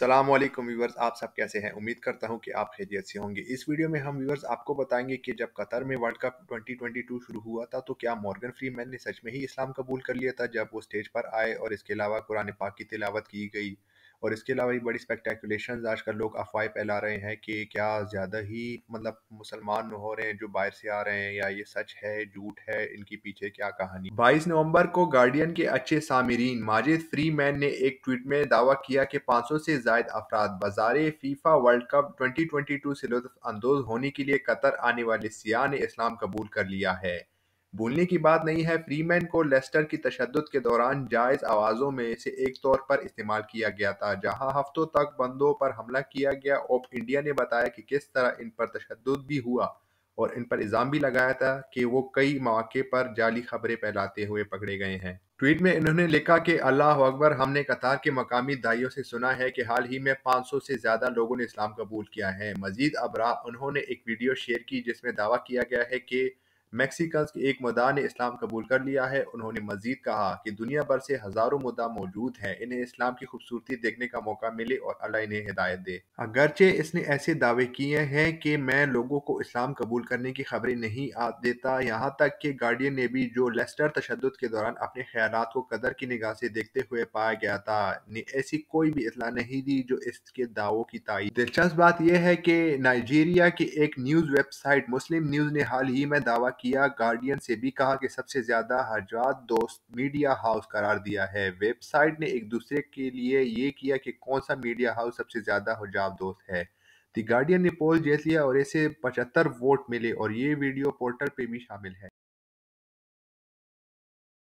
सलाम वालेकुम व्यूवर्स आप सब कैसे हैं उम्मीद करता हूं कि आप खैरियत से होंगे इस वीडियो में हम व्यूवर्स आपको बताएंगे कि जब कतर में वर्ल्ड कप 2022 शुरू हुआ था तो क्या मॉर्गन फ्रीमैन ने सच में ही इस्लाम कबूल कर लिया था जब वो स्टेज पर आए और इसके अलावा कुरान पाक की तिलावत की गई और इसके अलावा ये बड़ी स्पेक्टेकुलेशन आजकल लोग अफवाह फैला रहे हैं कि क्या ज़्यादा ही मतलब मुसलमान हो रहे हैं जो बाहर से आ रहे हैं या ये सच है झूठ है इनके पीछे क्या कहानी बाईस नवम्बर को गार्डियन के अच्छे सामरीन माजिद फ्री मैन ने एक ट्वीट में दावा किया कि पाँच सौ से जायद अफराद बाजार FIFA World Cup twenty twenty two से लुफ्फ अंदोज होने के लिए कतर आने वाले सियाह ने इस्लाम कबूल कर लिया है भूलने की बात नहीं है फ्रीमैन को लेस्टर की तशद के दौरान जायज आवाज़ों में से एक तौर पर इस्तेमाल किया गया था जहां हफ्तों तक बंदों पर हमला किया गया ऑफ इंडिया ने बताया कि किस तरह इन पर तशद भी हुआ और इन पर इल्ज़ाम भी लगाया था कि वो कई मौके पर जाली खबरें फैलाते हुए पकड़े गए हैं ट्वीट में इन्होंने लिखा कि अल्लाह अकबर हमने कतार के मकामी दाइयों से सुना है कि हाल ही में 500 से ज़्यादा लोगों ने इस्लाम कबूल किया है मजीद अबरा उन्होंने एक वीडियो शेयर की जिसमें दावा किया गया है कि मैक्सिकन्स के एक मदा ने इस्लाम कबूल कर लिया है उन्होंने मजीद कहा कि दुनिया भर से हज़ारों मुदा मौजूद हैं इन्हें इस्लाम की खूबसूरती देखने का मौका मिले और अल्लाह इन्हें हिदायत दे अगरचे इसने ऐसे दावे किए हैं कि मैं लोगों को इस्लाम कबूल करने की खबरें नहीं आ देता यहाँ तक कि गार्डियन ने भी जो लेस्टर तशद के दौरान अपने ख्याल को कदर की निगाह से देखते हुए पाया गया था ने ऐसी कोई भी इतला नहीं दी जो इसके दावों की ताई दिलचस्प बात यह है कि नाइजीरिया की एक न्यूज़ वेबसाइट मुस्लिम न्यूज़ ने हाल ही में दावा किया गार्डियन से भी कहा कि सबसे ज्यादा हर्जात दोस्त मीडिया हाउस करार दिया है वेबसाइट ने एक दूसरे के लिए ये किया कि कौन सा मीडिया हाउस सबसे ज्यादा हजाब दोस्त है द गार्डियन ने पोल जीत लिया और इसे पचहत्तर वोट मिले और ये वीडियो पोर्टल पे भी शामिल है